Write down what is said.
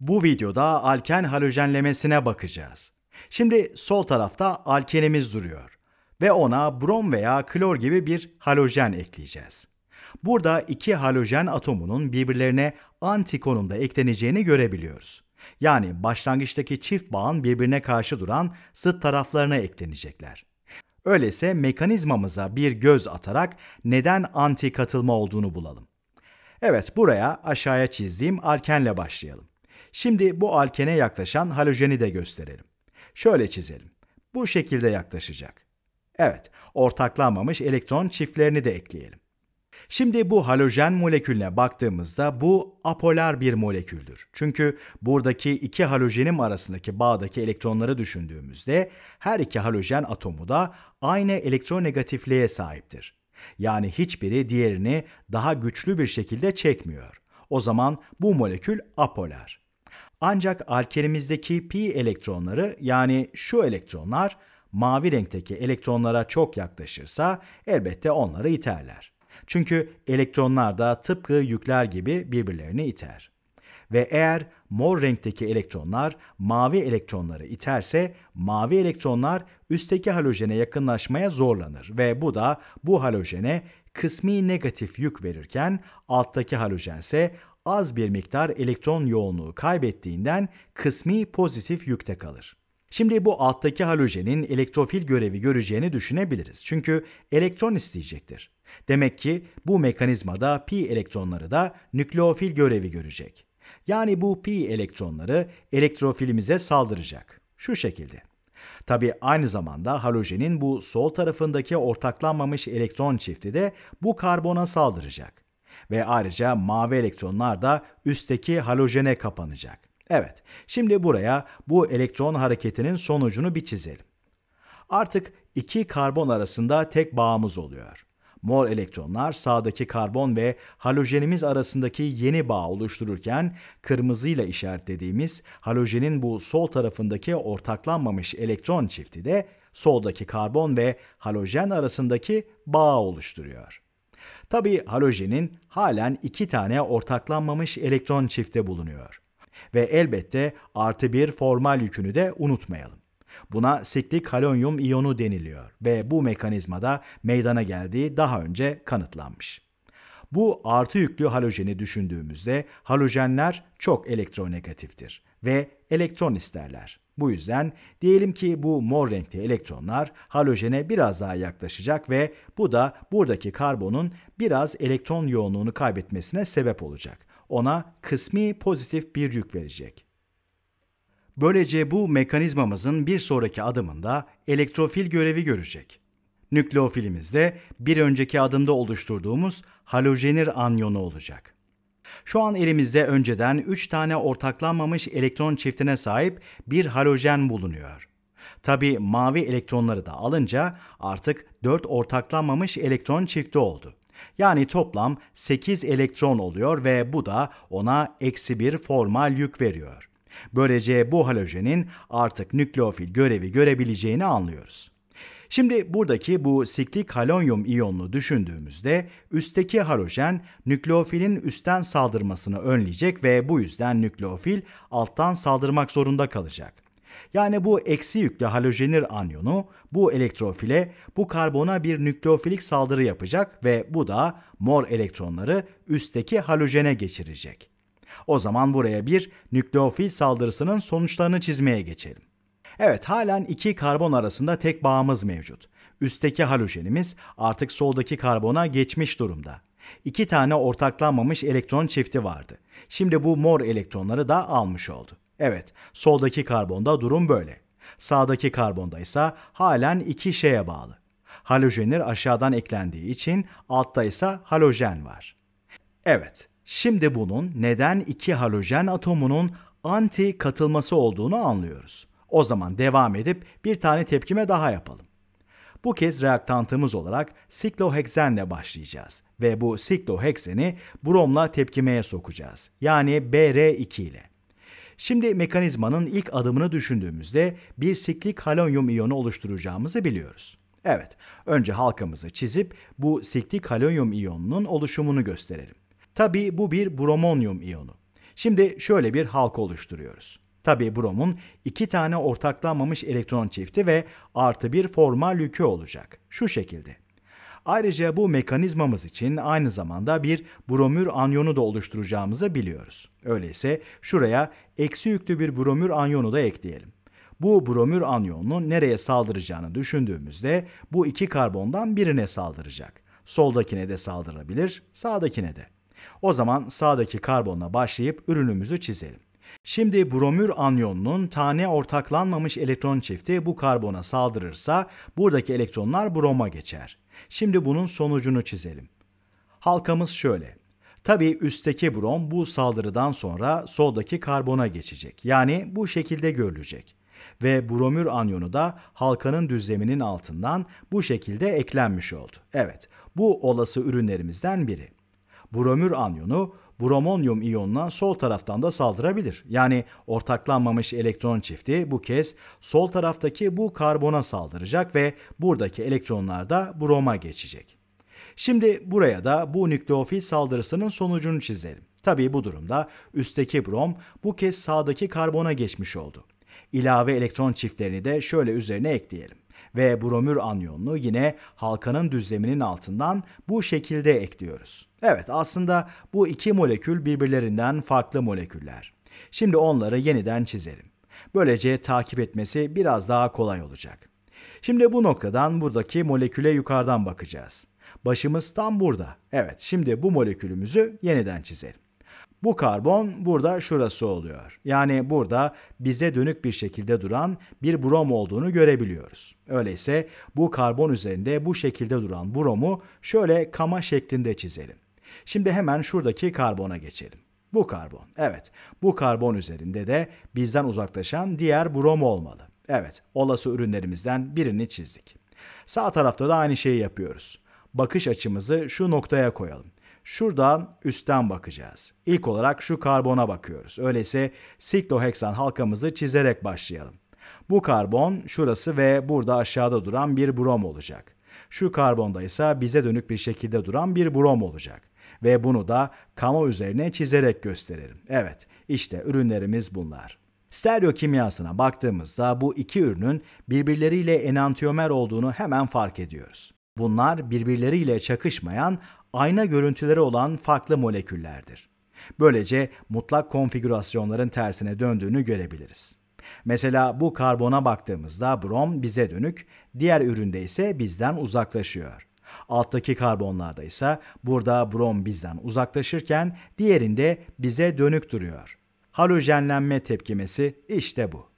Bu videoda alken halojenlemesine bakacağız. Şimdi sol tarafta alkenimiz duruyor ve ona brom veya klor gibi bir halojen ekleyeceğiz. Burada iki halojen atomunun birbirlerine anti konumda ekleneceğini görebiliyoruz. Yani başlangıçtaki çift bağın birbirine karşı duran zıt taraflarına eklenecekler. Öyleyse mekanizmamıza bir göz atarak neden anti katılma olduğunu bulalım. Evet buraya aşağıya çizdiğim alkenle başlayalım. Şimdi bu alkene yaklaşan halojeni de gösterelim. Şöyle çizelim. Bu şekilde yaklaşacak. Evet, ortaklanmamış elektron çiftlerini de ekleyelim. Şimdi bu halojen molekülüne baktığımızda bu apolar bir moleküldür. Çünkü buradaki iki halojenim arasındaki bağdaki elektronları düşündüğümüzde her iki halojen atomu da aynı elektronegatifliğe sahiptir. Yani hiçbiri diğerini daha güçlü bir şekilde çekmiyor. O zaman bu molekül apolar. Ancak alkerimizdeki pi elektronları yani şu elektronlar mavi renkteki elektronlara çok yaklaşırsa elbette onları iterler. Çünkü elektronlar da tıpkı yükler gibi birbirlerini iter. Ve eğer mor renkteki elektronlar mavi elektronları iterse mavi elektronlar üstteki halojene yakınlaşmaya zorlanır ve bu da bu halojene kısmi negatif yük verirken alttaki halojense az bir miktar elektron yoğunluğu kaybettiğinden kısmi pozitif yükte kalır. Şimdi bu alttaki halojenin elektrofil görevi göreceğini düşünebiliriz. Çünkü elektron isteyecektir. Demek ki bu mekanizmada pi elektronları da nükleofil görevi görecek. Yani bu pi elektronları elektrofilimize saldıracak. Şu şekilde. Tabi aynı zamanda halojenin bu sol tarafındaki ortaklanmamış elektron çifti de bu karbona saldıracak ve ayrıca mavi elektronlar da üstteki halojene kapanacak. Evet, şimdi buraya bu elektron hareketinin sonucunu bir çizelim. Artık iki karbon arasında tek bağımız oluyor. Mor elektronlar sağdaki karbon ve halojenimiz arasındaki yeni bağ oluştururken kırmızıyla işaretlediğimiz halojenin bu sol tarafındaki ortaklanmamış elektron çifti de soldaki karbon ve halojen arasındaki bağ oluşturuyor. Tabii halojenin halen iki tane ortaklanmamış elektron çifte bulunuyor. Ve elbette artı bir formal yükünü de unutmayalım. Buna siklik halonyum iyonu deniliyor ve bu mekanizmada meydana geldiği daha önce kanıtlanmış. Bu artı yüklü halojeni düşündüğümüzde halojenler çok elektronegatiftir ve elektron isterler. Bu yüzden diyelim ki bu mor renkli elektronlar halojene biraz daha yaklaşacak ve bu da buradaki karbonun biraz elektron yoğunluğunu kaybetmesine sebep olacak. Ona kısmi pozitif bir yük verecek. Böylece bu mekanizmamızın bir sonraki adımında elektrofil görevi görecek. Nükleofilimizde bir önceki adımda oluşturduğumuz halojenir anyonu olacak. Şu an elimizde önceden 3 tane ortaklanmamış elektron çiftine sahip bir halojen bulunuyor. Tabi mavi elektronları da alınca artık 4 ortaklanmamış elektron çifti oldu. Yani toplam 8 elektron oluyor ve bu da ona eksi bir formal yük veriyor. Böylece bu halojenin artık nükleofil görevi görebileceğini anlıyoruz. Şimdi buradaki bu siklik halonyum iyonunu düşündüğümüzde üstteki halojen nükleofilin üstten saldırmasını önleyecek ve bu yüzden nükleofil alttan saldırmak zorunda kalacak. Yani bu eksi yüklü halojenir anyonu bu elektrofile bu karbona bir nükleofilik saldırı yapacak ve bu da mor elektronları üstteki halojene geçirecek. O zaman buraya bir nükleofil saldırısının sonuçlarını çizmeye geçelim. Evet halen iki karbon arasında tek bağımız mevcut. Üstteki halojenimiz artık soldaki karbona geçmiş durumda. İki tane ortaklanmamış elektron çifti vardı. Şimdi bu mor elektronları da almış oldu. Evet, soldaki karbonda durum böyle. Sağdaki karbonda ise halen iki şeye bağlı. Halojenir aşağıdan eklendiği için altta ise halojen var. Evet, şimdi bunun neden iki halojen atomunun anti katılması olduğunu anlıyoruz. O zaman devam edip bir tane tepkime daha yapalım. Bu kez reaktantımız olarak sikloheksenle başlayacağız ve bu siklohekseni bromla tepkimeye sokacağız. Yani Br2 ile. Şimdi mekanizmanın ilk adımını düşündüğümüzde bir siklik halonyum iyonu oluşturacağımızı biliyoruz. Evet, önce halkamızı çizip bu siklik halonyum iyonunun oluşumunu gösterelim. Tabii bu bir bromonyum iyonu. Şimdi şöyle bir halka oluşturuyoruz. Tabi bromun iki tane ortaklanmamış elektron çifti ve artı bir formal yükü olacak. Şu şekilde. Ayrıca bu mekanizmamız için aynı zamanda bir bromür anyonu da oluşturacağımızı biliyoruz. Öyleyse şuraya eksi yüklü bir bromür anyonu da ekleyelim. Bu bromür anyonunun nereye saldıracağını düşündüğümüzde bu iki karbondan birine saldıracak. Soldakine de saldırabilir, sağdakine de. O zaman sağdaki karbonla başlayıp ürünümüzü çizelim. Şimdi bromür anyonunun tane ortaklanmamış elektron çifti bu karbona saldırırsa buradaki elektronlar broma geçer. Şimdi bunun sonucunu çizelim. Halkamız şöyle. Tabii üstteki brom bu saldırıdan sonra soldaki karbona geçecek. Yani bu şekilde görülecek. Ve bromür anyonu da halkanın düzleminin altından bu şekilde eklenmiş oldu. Evet, bu olası ürünlerimizden biri. Bromür anyonu bromonyum iyonuna sol taraftan da saldırabilir. Yani ortaklanmamış elektron çifti bu kez sol taraftaki bu karbona saldıracak ve buradaki elektronlar da broma geçecek. Şimdi buraya da bu nükleofil saldırısının sonucunu çizelim. Tabii bu durumda üstteki brom bu kez sağdaki karbona geçmiş oldu. İlave elektron çiftlerini de şöyle üzerine ekleyelim ve bromür anyonunu yine halkanın düzleminin altından bu şekilde ekliyoruz. Evet aslında bu iki molekül birbirlerinden farklı moleküller. Şimdi onları yeniden çizelim. Böylece takip etmesi biraz daha kolay olacak. Şimdi bu noktadan buradaki moleküle yukarıdan bakacağız. Başımız tam burada. Evet, şimdi bu molekülümüzü yeniden çizelim. Bu karbon burada şurası oluyor. Yani burada bize dönük bir şekilde duran bir brom olduğunu görebiliyoruz. Öyleyse bu karbon üzerinde bu şekilde duran bromu şöyle kama şeklinde çizelim. Şimdi hemen şuradaki karbona geçelim. Bu karbon. Evet. Bu karbon üzerinde de bizden uzaklaşan diğer brom olmalı. Evet. Olası ürünlerimizden birini çizdik. Sağ tarafta da aynı şeyi yapıyoruz. Bakış açımızı şu noktaya koyalım. Şuradan üstten bakacağız. İlk olarak şu karbona bakıyoruz. Öyleyse sikloheksan halkamızı çizerek başlayalım. Bu karbon şurası ve burada aşağıda duran bir brom olacak. Şu karbonda ise bize dönük bir şekilde duran bir brom olacak. Ve bunu da kamo üzerine çizerek gösterelim. Evet işte ürünlerimiz bunlar. Stereo kimyasına baktığımızda bu iki ürünün birbirleriyle enantiyomer olduğunu hemen fark ediyoruz. Bunlar birbirleriyle çakışmayan, ayna görüntüleri olan farklı moleküllerdir. Böylece mutlak konfigürasyonların tersine döndüğünü görebiliriz. Mesela bu karbona baktığımızda brom bize dönük, diğer üründe ise bizden uzaklaşıyor. Alttaki karbonlarda ise burada brom bizden uzaklaşırken diğerinde bize dönük duruyor. Halojenlenme tepkimesi işte bu.